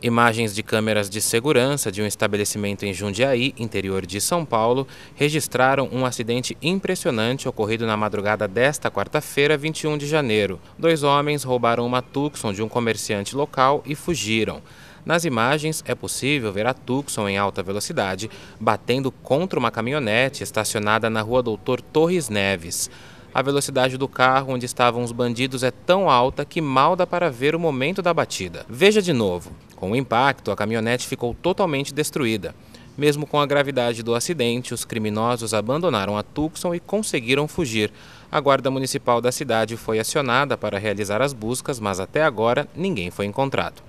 Imagens de câmeras de segurança de um estabelecimento em Jundiaí, interior de São Paulo, registraram um acidente impressionante ocorrido na madrugada desta quarta-feira, 21 de janeiro. Dois homens roubaram uma Tucson de um comerciante local e fugiram. Nas imagens, é possível ver a Tucson em alta velocidade batendo contra uma caminhonete estacionada na rua Doutor Torres Neves. A velocidade do carro onde estavam os bandidos é tão alta que mal dá para ver o momento da batida. Veja de novo: com o impacto, a caminhonete ficou totalmente destruída. Mesmo com a gravidade do acidente, os criminosos abandonaram a Tucson e conseguiram fugir. A guarda municipal da cidade foi acionada para realizar as buscas, mas até agora ninguém foi encontrado.